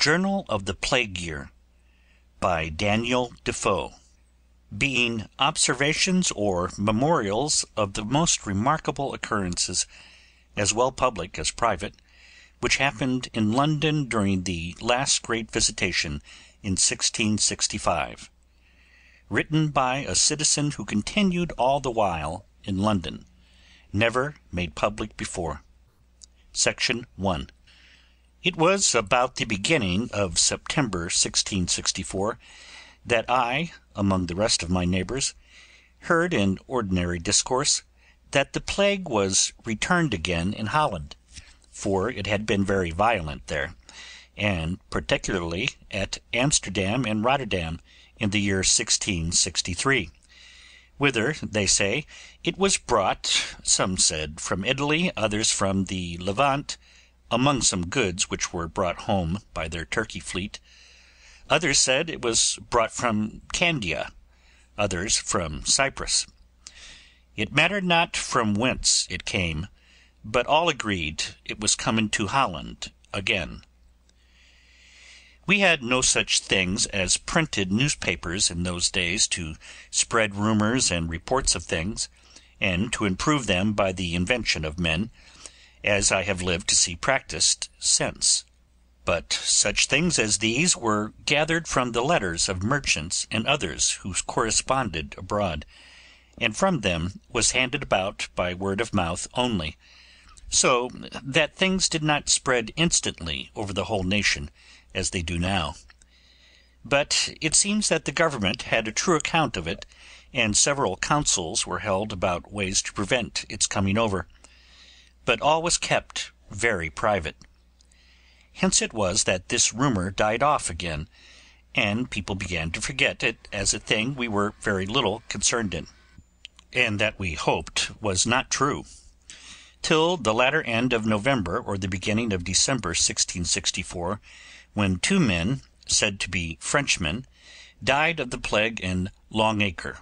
JOURNAL OF THE PLAGUE YEAR by Daniel Defoe Being Observations or Memorials of the most remarkable Occurrences, as well public as private, which happened in London during the last great Visitation in 1665. Written by a Citizen who continued all the while in London. Never made public before. Section 1. It was about the beginning of September 1664, that I, among the rest of my neighbours, heard in ordinary discourse, that the plague was returned again in Holland, for it had been very violent there, and particularly at Amsterdam and Rotterdam, in the year 1663, whither, they say, it was brought, some said from Italy, others from the Levant among some goods which were brought home by their Turkey fleet; others said it was brought from Candia, others from Cyprus. It mattered not from whence it came, but all agreed it was coming to Holland again. We had no such things as printed newspapers in those days to spread rumours and reports of things, and to improve them by the invention of men as I have lived to see practised since; but such things as these were gathered from the letters of merchants and others who corresponded abroad, and from them was handed about by word of mouth only, so that things did not spread instantly over the whole nation, as they do now. But it seems that the government had a true account of it, and several councils were held about ways to prevent its coming over but all was kept very private. Hence it was that this rumour died off again, and people began to forget it as a thing we were very little concerned in, and that we hoped was not true, till the latter end of November or the beginning of December 1664, when two men, said to be Frenchmen, died of the plague in Long Acre,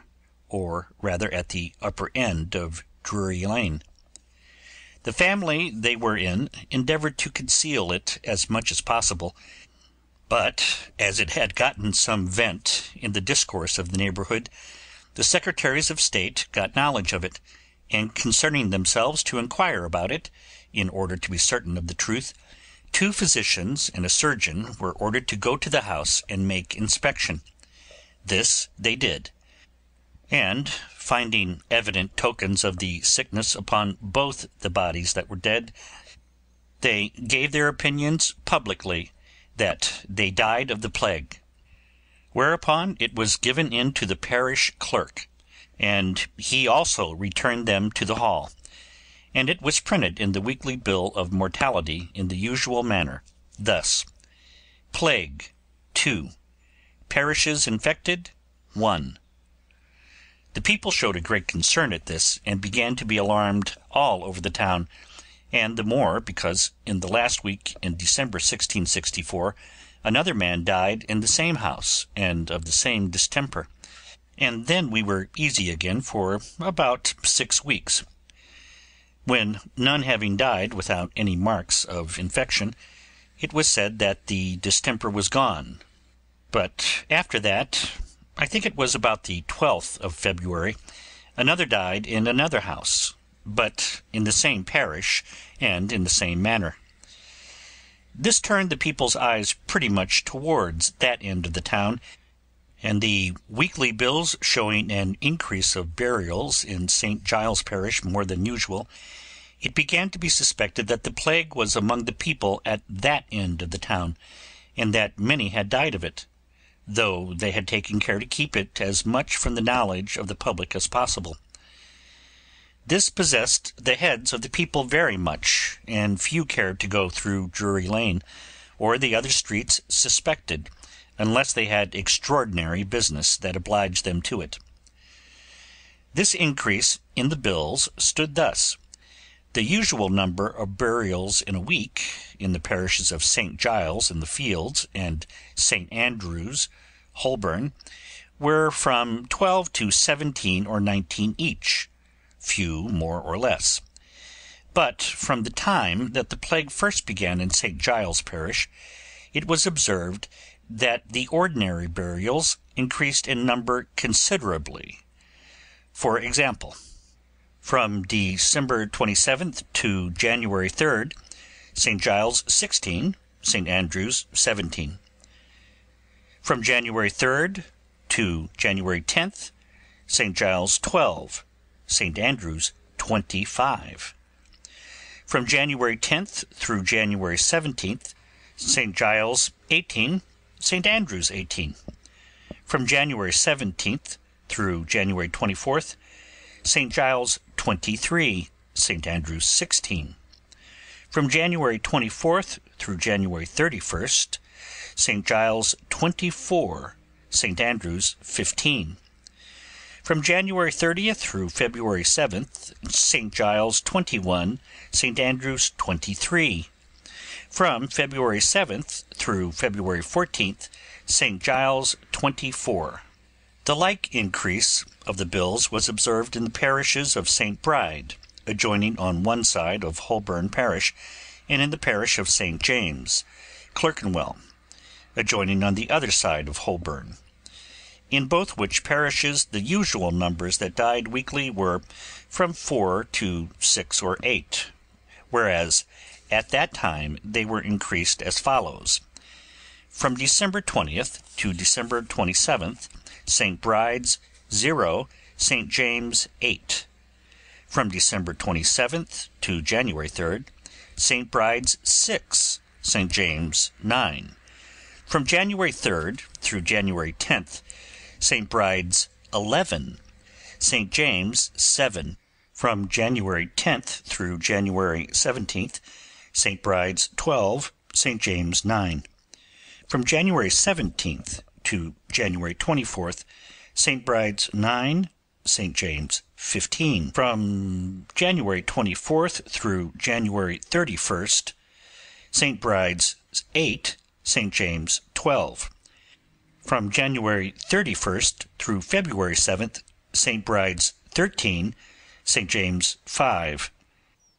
or rather at the upper end of Drury Lane. The family they were in endeavoured to conceal it as much as possible, but as it had gotten some vent in the discourse of the neighbourhood, the secretaries of state got knowledge of it, and concerning themselves to inquire about it, in order to be certain of the truth, two physicians and a surgeon were ordered to go to the house and make inspection. This they did and, finding evident tokens of the sickness upon both the bodies that were dead, they gave their opinions publicly that they died of the plague; whereupon it was given in to the parish clerk, and he also returned them to the hall, and it was printed in the weekly bill of mortality in the usual manner, thus: Plague, 2; parishes infected, 1. The people showed a great concern at this, and began to be alarmed all over the town, and the more because in the last week in December 1664 another man died in the same house and of the same distemper, and then we were easy again for about six weeks, when none having died without any marks of infection, it was said that the distemper was gone; but after that I think it was about the 12th of February, another died in another house, but in the same parish and in the same manner. This turned the people's eyes pretty much towards that end of the town, and the weekly bills showing an increase of burials in St. Giles parish more than usual, it began to be suspected that the plague was among the people at that end of the town, and that many had died of it though they had taken care to keep it as much from the knowledge of the public as possible. This possessed the heads of the people very much, and few cared to go through Drury Lane, or the other streets suspected, unless they had extraordinary business that obliged them to it. This increase in the bills stood thus. The usual number of burials in a week, in the parishes of St. Giles in the Fields and St. Andrew's, Holborn, were from twelve to seventeen or nineteen each, few more or less; but from the time that the plague first began in St. Giles parish, it was observed that the ordinary burials increased in number considerably. For example. From December 27th to January 3rd, St Giles sixteen, St Andrews seventeen. From January 3rd to January 10th, St Giles twelve, St Andrews twenty five. From January 10th through January 17th, St Giles eighteen, St Andrews eighteen. From January 17th through January 24th, St Giles 23, St Andrews sixteen; from January 24th through January 31st, St Giles twenty four, St Andrews fifteen; from January 30th through February 7th, St Giles twenty one, St Andrews twenty three; from February 7th through February 14th, St Giles twenty four. The like increase of the bills was observed in the parishes of St. Bride, adjoining on one side of Holborn parish, and in the parish of St. James, Clerkenwell, adjoining on the other side of Holborn; in both which parishes the usual numbers that died weekly were from four to six or eight, whereas at that time they were increased as follows: From December 20th to December 27th, St Bride's, 0; St James's, 8. From December 27th to January third, St Bride's, 6; St James's, 9. From January third through January 10th, St Bride's, 11; St James's, 7. From January 10th through January 17th, St Bride's, 12; St James's, 9. From January 17th to January 24th, St. Bride's 9, St. James 15. From January 24th through January 31st, St. Bride's 8, St. James 12. From January 31st through February 7th, St. Bride's 13, St. James 5.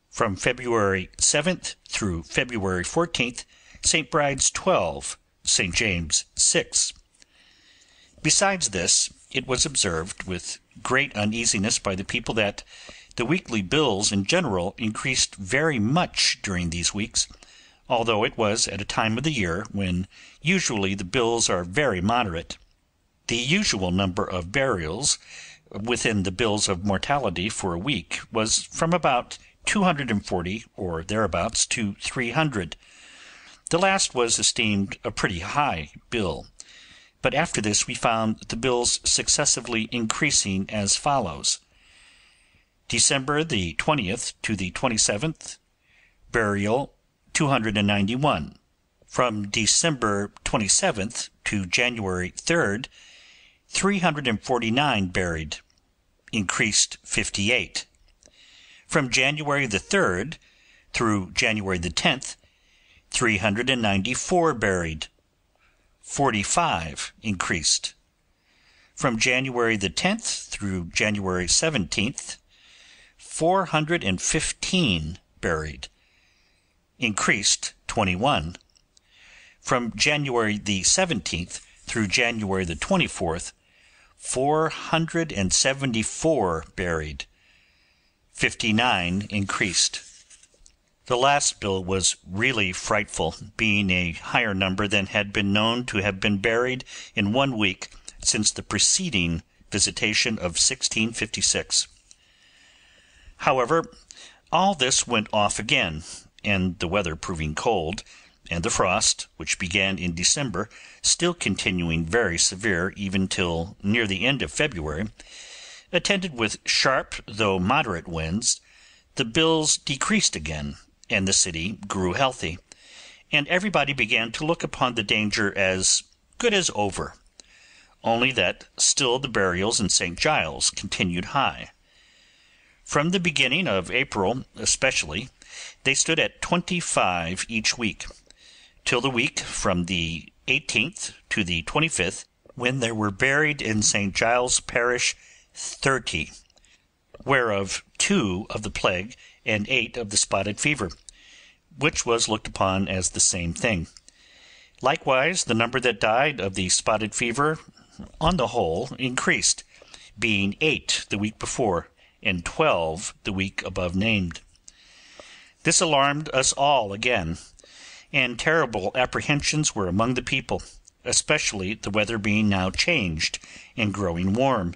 From February 7th through February 14th, St. Bride's 12, St. James 6. Besides this, it was observed with great uneasiness by the people that the weekly bills in general increased very much during these weeks, although it was at a time of the year when usually the bills are very moderate. The usual number of burials within the bills of mortality for a week was from about 240 or thereabouts to 300. The last was esteemed a pretty high bill but after this we found the bills successively increasing as follows: December the 20th to the 27th, burial 291; from December 27th to January third, three 349 buried, increased 58; from January the third through January the 10th, 394 buried forty five increased. From January the 10th through January 17th, four hundred and fifteen buried, increased twenty one. From January the 17th through January the 24th, four hundred and seventy four buried, fifty nine increased. The last bill was really frightful, being a higher number than had been known to have been buried in one week since the preceding visitation of 1656. However, all this went off again, and the weather proving cold, and the frost, which began in December, still continuing very severe even till near the end of February, attended with sharp though moderate winds, the bills decreased again and the city grew healthy, and everybody began to look upon the danger as good as over, only that still the burials in St Giles's continued high. From the beginning of April especially they stood at twenty five each week, till the week from the 18th to the 25th, when there were buried in St Giles's parish thirty, whereof two of the plague and eight of the spotted fever, which was looked upon as the same thing. Likewise the number that died of the spotted fever on the whole increased, being eight the week before, and twelve the week above named. This alarmed us all again, and terrible apprehensions were among the people, especially the weather being now changed and growing warm,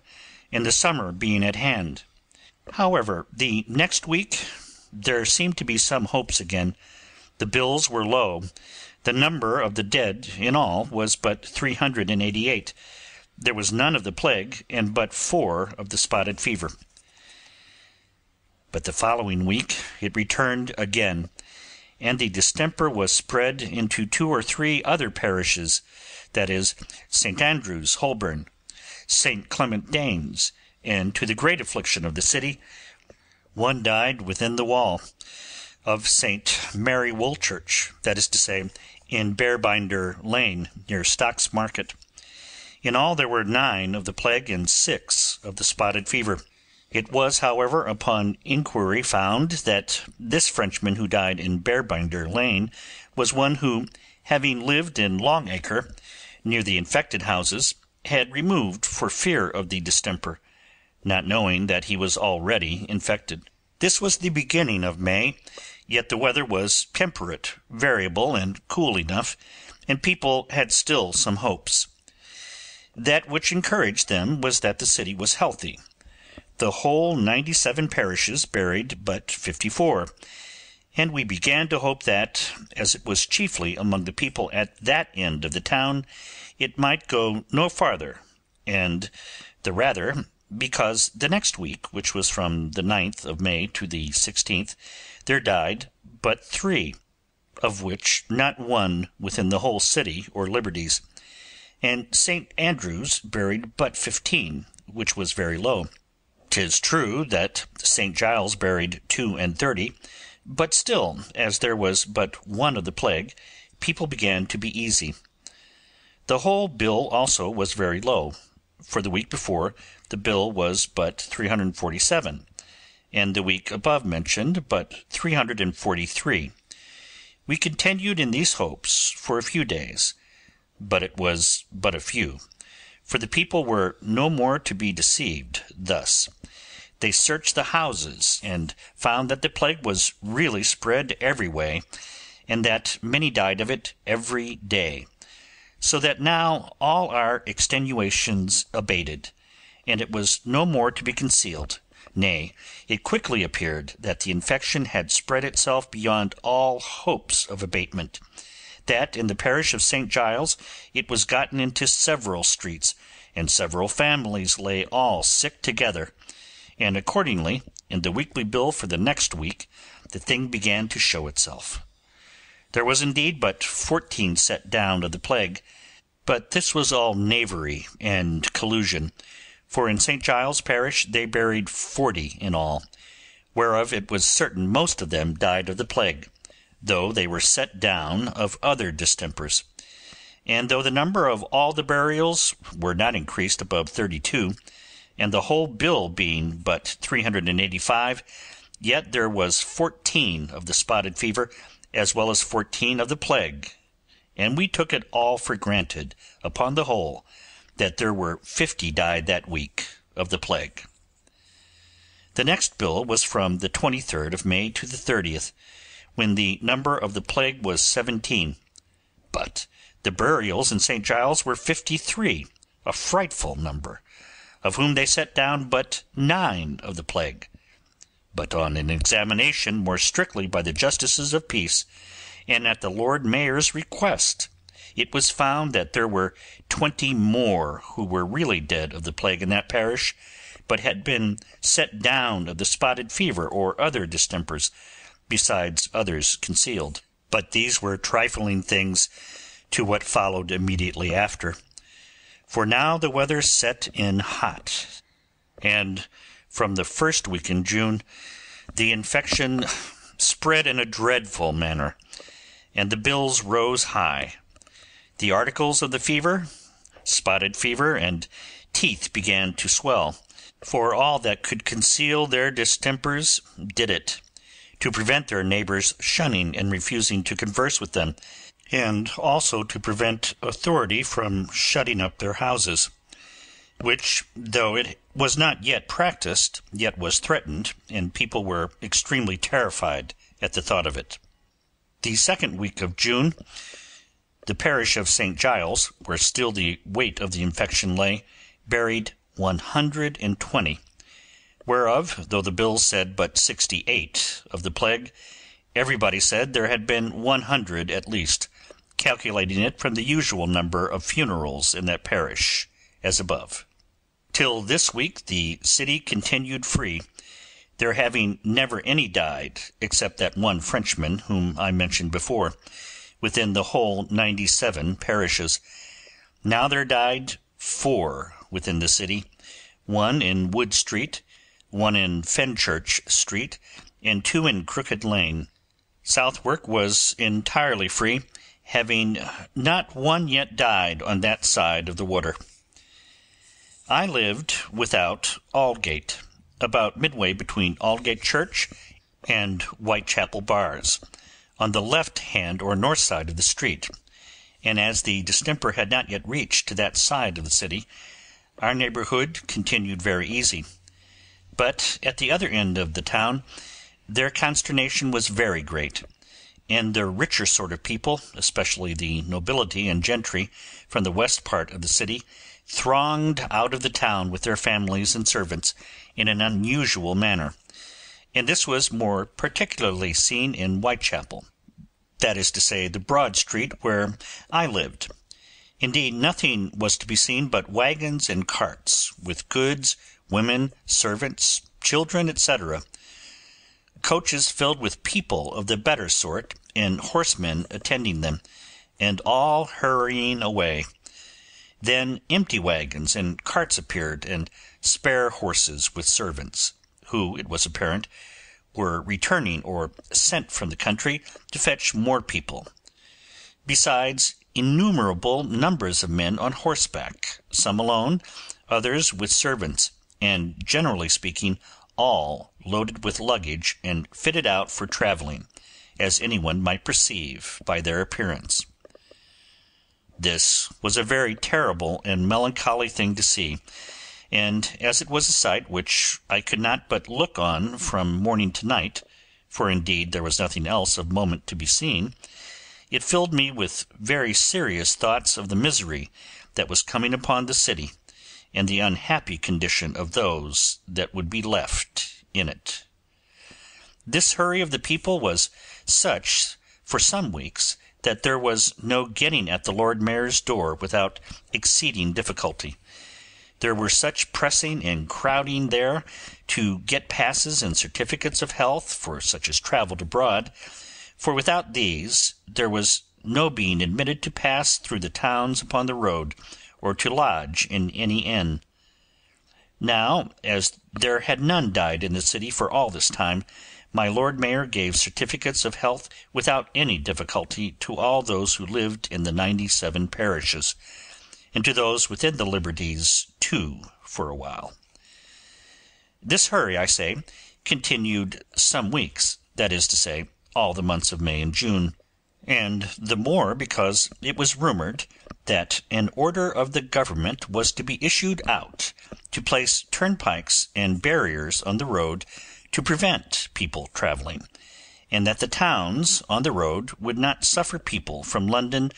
and the summer being at hand. However, the next week there seemed to be some hopes again. The bills were low. The number of the dead in all was but three hundred and eighty eight; there was none of the plague, and but four of the spotted fever. But the following week it returned again, and the distemper was spread into two or three other parishes, viz., St Andrew's, Holborn, St Clement Danes, and to the great affliction of the city. One died within the wall of St Mary Woolchurch, that is to say, in Bearbinder Lane, near Stocks Market. In all there were nine of the plague and six of the spotted fever. It was, however, upon inquiry found that this Frenchman who died in Bearbinder Lane was one who, having lived in Long Acre, near the infected houses, had removed for fear of the distemper not knowing that he was already infected. This was the beginning of May, yet the weather was temperate, variable, and cool enough, and people had still some hopes. That which encouraged them was that the city was healthy. The whole ninety-seven parishes buried but fifty-four, and we began to hope that, as it was chiefly among the people at that end of the town, it might go no farther, and the rather because the next week, which was from the 9th of May to the 16th, there died but three, of which not one within the whole city or liberties; and St Andrews buried but fifteen, which was very low. Tis true that St Giles buried two and thirty, but still, as there was but one of the plague, people began to be easy. The whole bill also was very low. For the week before the bill was but 347, and the week above mentioned but 343. We continued in these hopes for a few days, but it was but a few, for the people were no more to be deceived thus. They searched the houses, and found that the plague was really spread every way, and that many died of it every day, so that now all our extenuations abated and it was no more to be concealed; nay, it quickly appeared that the infection had spread itself beyond all hopes of abatement; that in the parish of St. Giles it was gotten into several streets, and several families lay all sick together; and accordingly, in the weekly bill for the next week, the thing began to show itself. There was indeed but fourteen set down of the plague, but this was all knavery and collusion for in St Giles's parish they buried forty in all, whereof it was certain most of them died of the plague, though they were set down of other distempers; and though the number of all the burials were not increased above thirty two, and the whole bill being but 385, yet there was fourteen of the spotted fever as well as fourteen of the plague, and we took it all for granted, upon the whole that there were fifty died that week of the plague. The next bill was from the 23rd of May to the 30th, when the number of the plague was seventeen, but the burials in St. Giles's were fifty-three, a frightful number, of whom they set down but nine of the plague. But on an examination more strictly by the justices of peace, and at the Lord Mayor's request, it was found that there were twenty more who were really dead of the plague in that parish, but had been set down of the spotted fever or other distempers, besides others concealed. But these were trifling things to what followed immediately after. For now the weather set in hot, and from the first week in June the infection spread in a dreadful manner, and the bills rose high. The articles of the fever, spotted fever, and teeth began to swell, for all that could conceal their distempers did it, to prevent their neighbours shunning and refusing to converse with them, and also to prevent authority from shutting up their houses; which, though it was not yet practised, yet was threatened, and people were extremely terrified at the thought of it. The second week of June. The parish of St Giles, where still the weight of the infection lay, buried one hundred and twenty, whereof, though the bills said but sixty eight of the plague, everybody said there had been one hundred at least, calculating it from the usual number of funerals in that parish, as above. Till this week the city continued free, there having never any died, except that one Frenchman whom I mentioned before within the whole ninety seven parishes; now there died four within the city, one in Wood Street, one in Fenchurch Street, and two in Crooked Lane. Southwark was entirely free, having not one yet died on that side of the water. I lived without Aldgate, about midway between Aldgate Church and Whitechapel Bars on the left hand or north side of the street, and as the distemper had not yet reached to that side of the city, our neighbourhood continued very easy; but at the other end of the town their consternation was very great, and the richer sort of people, especially the nobility and gentry from the west part of the city, thronged out of the town with their families and servants in an unusual manner, and this was more particularly seen in Whitechapel that is to say, the broad street where I lived. Indeed, nothing was to be seen but wagons and carts, with goods, women, servants, children, etc., coaches filled with people of the better sort, and horsemen attending them, and all hurrying away. Then empty wagons and carts appeared, and spare horses with servants, who, it was apparent, were returning or sent from the country to fetch more people, besides innumerable numbers of men on horseback, some alone, others with servants, and, generally speaking, all loaded with luggage and fitted out for travelling, as any one might perceive by their appearance. This was a very terrible and melancholy thing to see and as it was a sight which I could not but look on from morning to night, for indeed there was nothing else of moment to be seen, it filled me with very serious thoughts of the misery that was coming upon the city, and the unhappy condition of those that would be left in it. This hurry of the people was such for some weeks that there was no getting at the Lord Mayor's door without exceeding difficulty. There were such pressing and crowding there to get passes and certificates of health for such as travelled abroad, for without these there was no being admitted to pass through the towns upon the road, or to lodge in any inn. Now, as there had none died in the city for all this time, my Lord Mayor gave certificates of health without any difficulty to all those who lived in the ninety seven parishes and to those within the liberties too for a while. This hurry, I say, continued some weeks, that is to say, all the months of May and June, and the more because it was rumoured that an order of the government was to be issued out to place turnpikes and barriers on the road to prevent people travelling, and that the towns on the road would not suffer people from London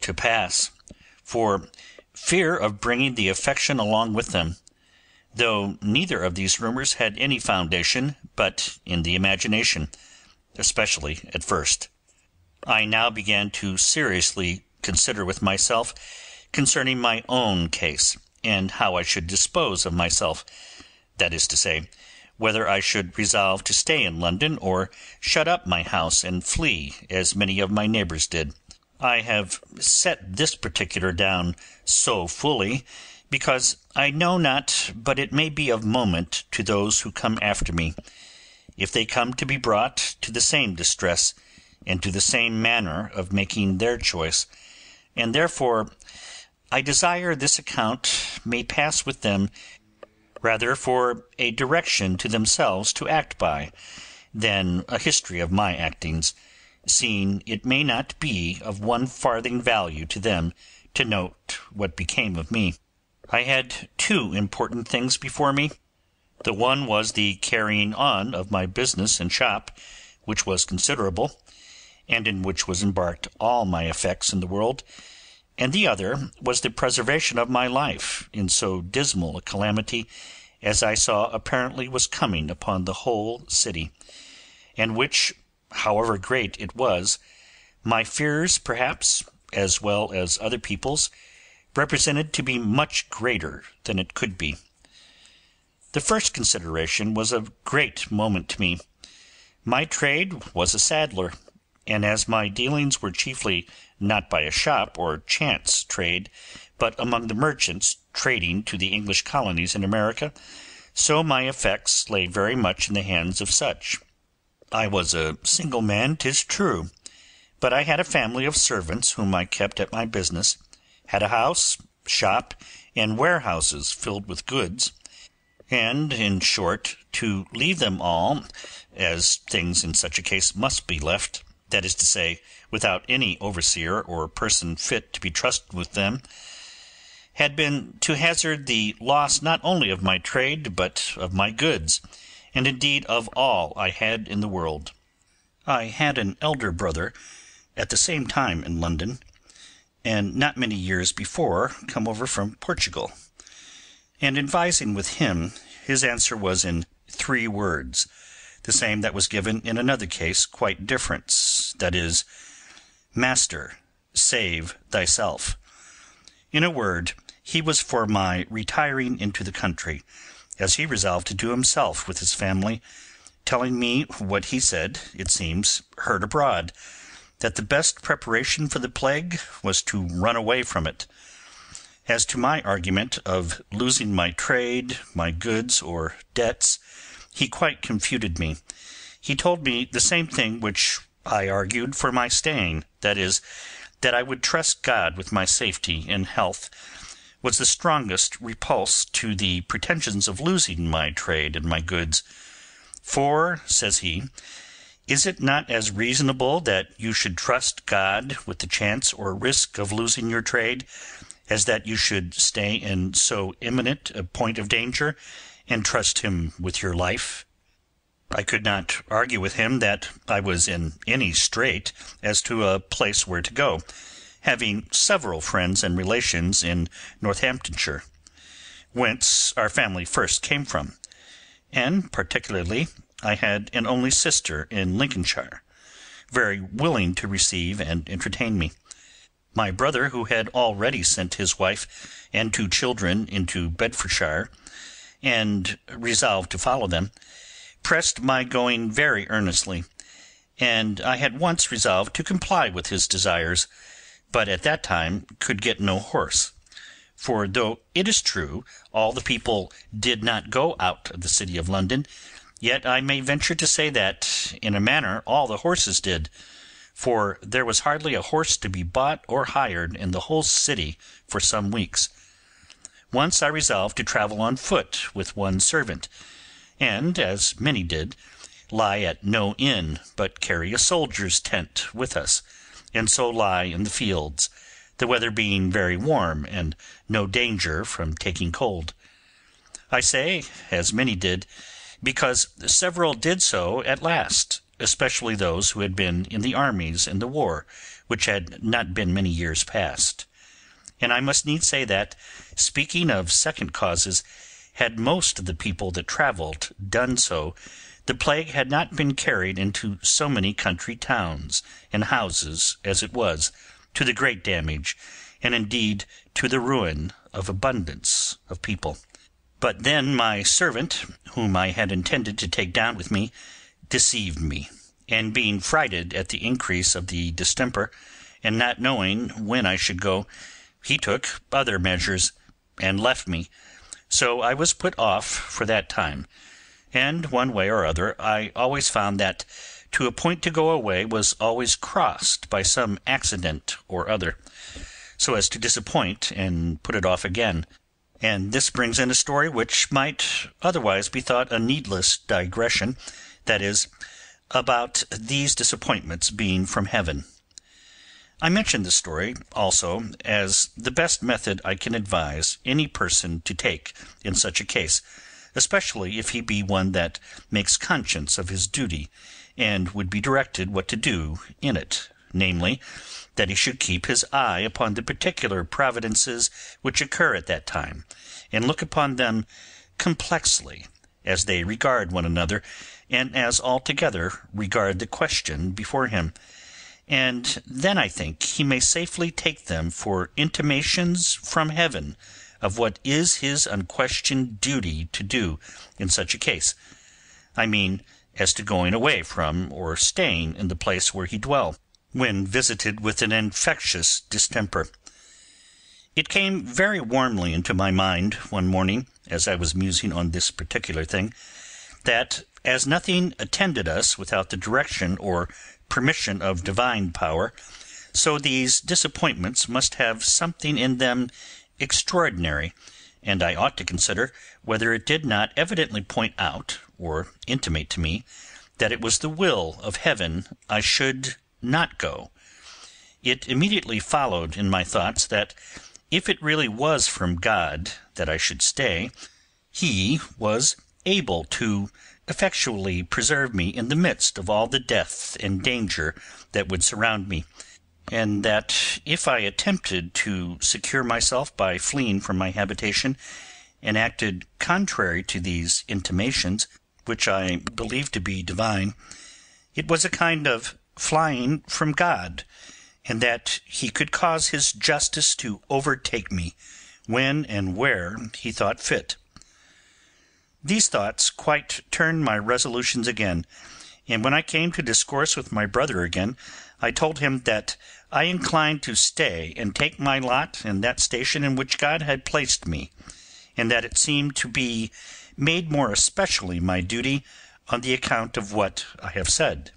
to pass for fear of bringing the affection along with them, though neither of these rumours had any foundation but in the imagination, especially at first. I now began to seriously consider with myself concerning my own case, and how I should dispose of myself, that is to say, whether I should resolve to stay in London, or shut up my house and flee, as many of my neighbours did. I have set this particular down so fully because I know not but it may be of moment to those who come after me, if they come to be brought to the same distress, and to the same manner of making their choice; and therefore I desire this account may pass with them rather for a direction to themselves to act by, than a history of my actings seeing it may not be of one farthing value to them to note what became of me. I had two important things before me. The one was the carrying on of my business and shop, which was considerable, and in which was embarked all my effects in the world, and the other was the preservation of my life in so dismal a calamity as I saw apparently was coming upon the whole city, and which however great it was, my fears perhaps, as well as other people's, represented to be much greater than it could be. The first consideration was of great moment to me. My trade was a saddler, and as my dealings were chiefly not by a shop or chance trade, but among the merchants trading to the English colonies in America, so my effects lay very much in the hands of such. I was a single man, tis true, but I had a family of servants whom I kept at my business, had a house, shop, and warehouses filled with goods, and, in short, to leave them all, as things in such a case must be left, that is to say, without any overseer or person fit to be trusted with them, had been to hazard the loss not only of my trade but of my goods and indeed of all I had in the world. I had an elder brother at the same time in London, and not many years before come over from Portugal, and advising with him his answer was in three words, the same that was given in another case quite different, That is, Master, save thyself. In a word, he was for my retiring into the country as he resolved to do himself with his family, telling me what he said, it seems, heard abroad, that the best preparation for the plague was to run away from it. As to my argument of losing my trade, my goods, or debts, he quite confuted me. He told me the same thing which I argued for my staying, that is, that I would trust God with my safety and health was the strongest repulse to the pretensions of losing my trade and my goods, for says he, is it not as reasonable that you should trust God with the chance or risk of losing your trade, as that you should stay in so imminent a point of danger, and trust Him with your life?' I could not argue with him that I was in any strait as to a place where to go having several friends and relations in Northamptonshire, whence our family first came from, and particularly I had an only sister in Lincolnshire, very willing to receive and entertain me. My brother, who had already sent his wife and two children into Bedfordshire, and resolved to follow them, pressed my going very earnestly, and I had once resolved to comply with his desires but at that time could get no horse; for though it is true all the people did not go out of the city of London, yet I may venture to say that, in a manner, all the horses did, for there was hardly a horse to be bought or hired in the whole city for some weeks. Once I resolved to travel on foot with one servant, and, as many did, lie at no inn, but carry a soldier's tent with us and so lie in the fields, the weather being very warm and no danger from taking cold. I say as many did, because several did so at last, especially those who had been in the armies in the war, which had not been many years past; and I must needs say that, speaking of second causes, had most of the people that travelled done so the plague had not been carried into so many country towns and houses as it was, to the great damage, and indeed to the ruin of abundance of people; but then my servant, whom I had intended to take down with me, deceived me, and being frighted at the increase of the distemper, and not knowing when I should go, he took other measures, and left me, so I was put off for that time and one way or other I always found that to appoint to go away was always crossed by some accident or other, so as to disappoint and put it off again; and this brings in a story which might otherwise be thought a needless digression, that is, about these disappointments being from heaven. I mention this story, also, as the best method I can advise any person to take in such a case especially if he be one that makes conscience of his duty, and would be directed what to do in it, namely, that he should keep his eye upon the particular providences which occur at that time, and look upon them complexly, as they regard one another, and as altogether regard the question before him; and then I think he may safely take them for intimations from heaven of what is his unquestioned duty to do in such a case, I mean as to going away from or staying in the place where he dwell, when visited with an infectious distemper. It came very warmly into my mind one morning, as I was musing on this particular thing, that as nothing attended us without the direction or permission of divine power, so these disappointments must have something in them extraordinary, and I ought to consider whether it did not evidently point out, or intimate to me, that it was the will of Heaven I should not go; it immediately followed in my thoughts that if it really was from God that I should stay, He was able to effectually preserve me in the midst of all the death and danger that would surround me and that if I attempted to secure myself by fleeing from my habitation, and acted contrary to these intimations, which I believed to be divine, it was a kind of flying from God, and that he could cause his justice to overtake me, when and where he thought fit. These thoughts quite turned my resolutions again, and when I came to discourse with my brother again, I told him that I inclined to stay and take my lot in that station in which God had placed me, and that it seemed to be made more especially my duty on the account of what I have said.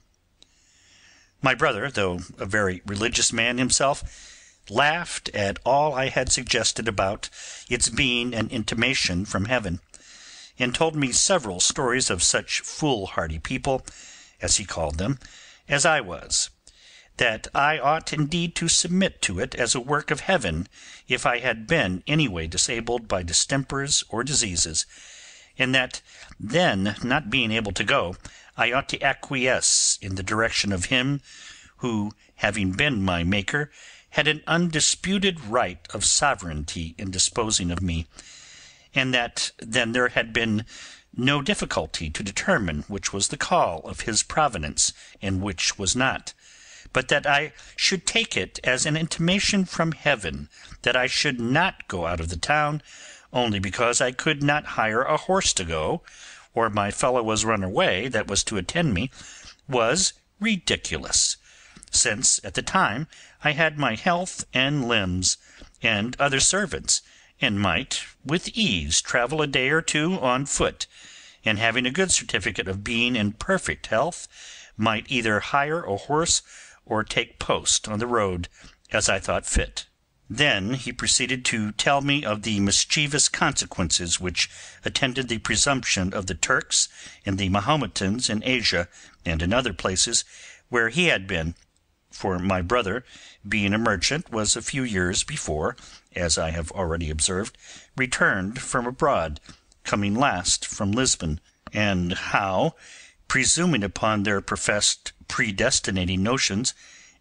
My brother, though a very religious man himself, laughed at all I had suggested about its being an intimation from heaven, and told me several stories of such foolhardy people, as he called them, as I was that I ought indeed to submit to it as a work of heaven if I had been any way disabled by distempers or diseases, and that then not being able to go, I ought to acquiesce in the direction of Him who, having been my Maker, had an undisputed right of sovereignty in disposing of me, and that then there had been no difficulty to determine which was the call of His providence and which was not but that I should take it as an intimation from heaven that I should not go out of the town only because I could not hire a horse to go, or my fellow was run away that was to attend me, was ridiculous, since at the time I had my health and limbs, and other servants, and might with ease travel a day or two on foot, and having a good certificate of being in perfect health, might either hire a horse or take post on the road as I thought fit. Then he proceeded to tell me of the mischievous consequences which attended the presumption of the Turks and the Mahometans in Asia and in other places where he had been, for my brother, being a merchant, was a few years before, as I have already observed, returned from abroad, coming last from Lisbon, and how presuming upon their professed predestinating notions,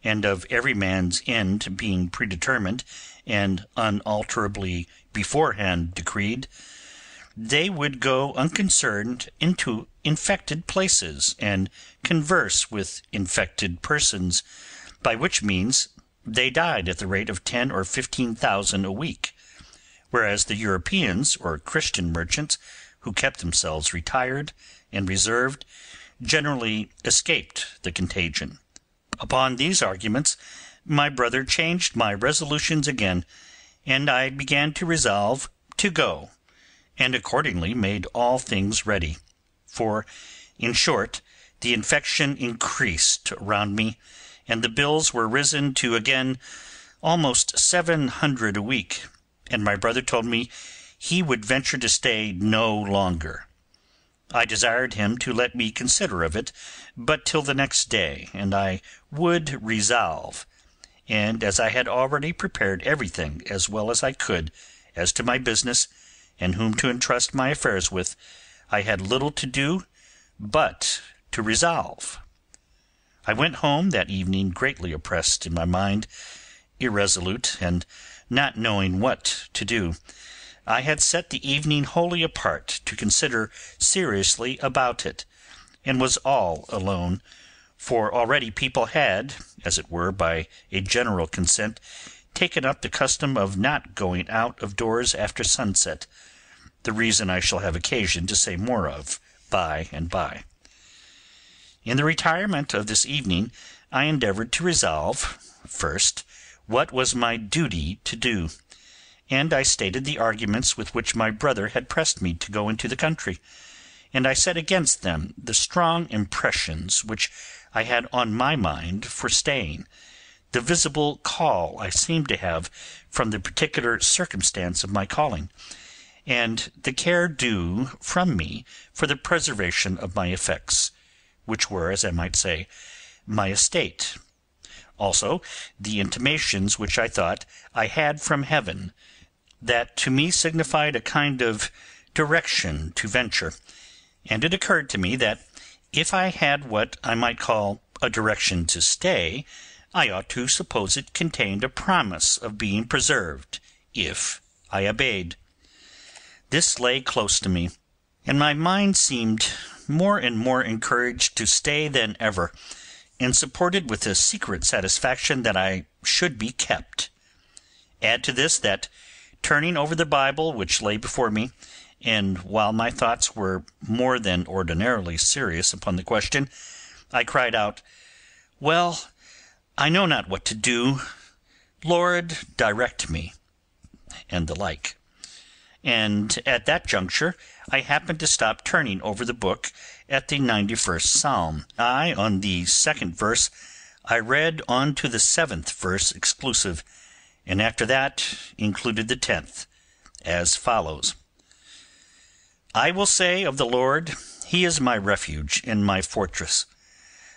and of every man's end being predetermined and unalterably beforehand decreed, they would go unconcerned into infected places and converse with infected persons, by which means they died at the rate of ten or fifteen thousand a week, whereas the Europeans or Christian merchants, who kept themselves retired and reserved generally escaped the contagion. Upon these arguments my brother changed my resolutions again, and I began to resolve to go, and accordingly made all things ready; for, in short, the infection increased round me, and the bills were risen to again almost seven hundred a week, and my brother told me he would venture to stay no longer. I desired him to let me consider of it but till the next day, and I would resolve; and as I had already prepared everything as well as I could as to my business, and whom to entrust my affairs with, I had little to do but to resolve. I went home that evening greatly oppressed in my mind, irresolute, and not knowing what to do. I had set the evening wholly apart to consider seriously about it, and was all alone, for already people had, as it were by a general consent, taken up the custom of not going out of doors after sunset, the reason I shall have occasion to say more of by and by. In the retirement of this evening I endeavoured to resolve, first, what was my duty to do and I stated the arguments with which my brother had pressed me to go into the country, and I set against them the strong impressions which I had on my mind for staying, the visible call I seemed to have from the particular circumstance of my calling, and the care due from me for the preservation of my effects, which were, as I might say, my estate; also the intimations which I thought I had from heaven that to me signified a kind of direction to venture, and it occurred to me that if I had what I might call a direction to stay, I ought to suppose it contained a promise of being preserved if I obeyed. This lay close to me, and my mind seemed more and more encouraged to stay than ever, and supported with a secret satisfaction that I should be kept. Add to this that turning over the Bible which lay before me, and while my thoughts were more than ordinarily serious upon the question, I cried out, "Well, I know not what to do; Lord, direct me,' and the like; and at that juncture I happened to stop turning over the book at the ninety first psalm. I on the second verse, I read on to the seventh verse exclusive and after that included the tenth, as follows: I will say of the Lord, He is my refuge and my fortress;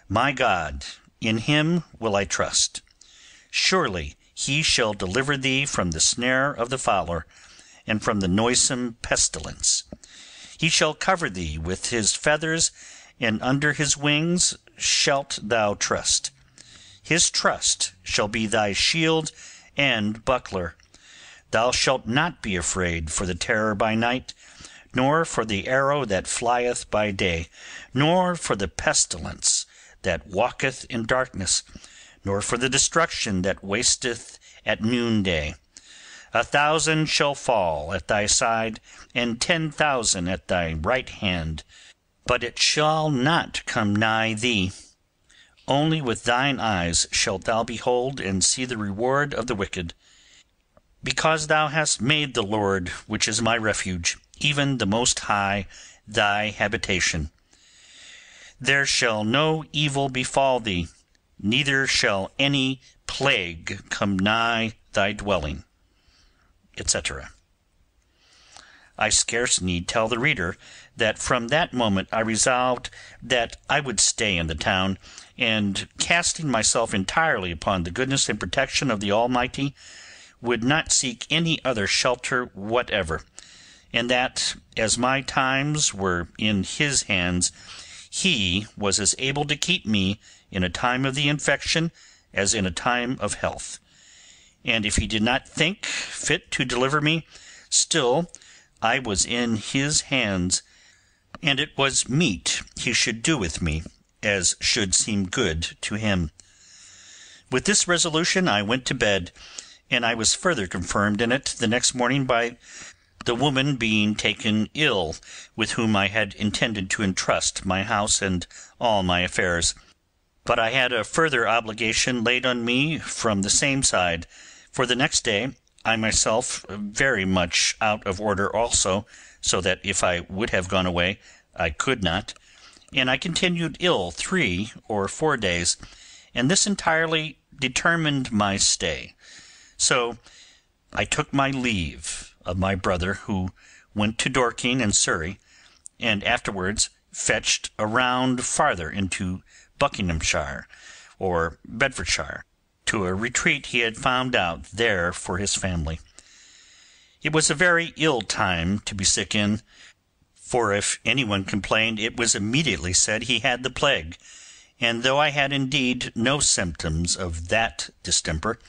my God, in him will I trust. Surely he shall deliver thee from the snare of the fowler, and from the noisome pestilence. He shall cover thee with his feathers, and under his wings shalt thou trust. His trust shall be thy shield and buckler; thou shalt not be afraid for the terror by night, nor for the arrow that flieth by day, nor for the pestilence that walketh in darkness, nor for the destruction that wasteth at noonday. A thousand shall fall at thy side, and ten thousand at thy right hand; but it shall not come nigh thee. Only with thine eyes shalt thou behold and see the reward of the wicked, because thou hast made the Lord, which is my refuge, even the Most High, thy habitation. There shall no evil befall thee, neither shall any plague come nigh thy dwelling, etc. I scarce need tell the reader that from that moment I resolved that I would stay in the town and casting myself entirely upon the goodness and protection of the Almighty, would not seek any other shelter whatever, and that, as my times were in His hands, He was as able to keep me in a time of the infection as in a time of health; and if He did not think fit to deliver me, still I was in His hands, and it was meet He should do with me as should seem good to him. With this resolution I went to bed, and I was further confirmed in it the next morning by the woman being taken ill with whom I had intended to entrust my house and all my affairs; but I had a further obligation laid on me from the same side, for the next day I myself very much out of order also, so that if I would have gone away I could not and I continued ill three or four days, and this entirely determined my stay; so I took my leave of my brother, who went to Dorking in Surrey, and afterwards fetched a round farther into Buckinghamshire or Bedfordshire, to a retreat he had found out there for his family. It was a very ill time to be sick in for if anyone complained it was immediately said he had the plague, and though I had indeed no symptoms of that distemper,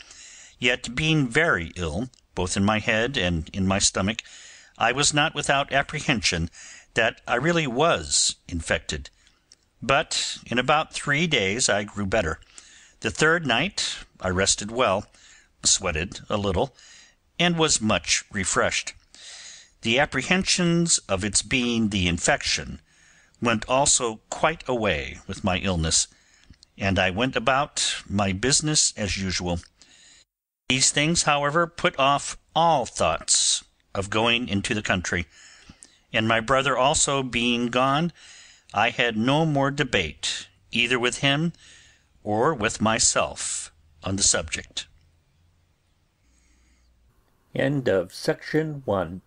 yet being very ill, both in my head and in my stomach, I was not without apprehension that I really was infected; but in about three days I grew better. The third night I rested well, sweated a little, and was much refreshed the apprehensions of its being the infection went also quite away with my illness, and I went about my business as usual. These things, however, put off all thoughts of going into the country, and my brother also being gone, I had no more debate either with him or with myself on the subject. End of section one.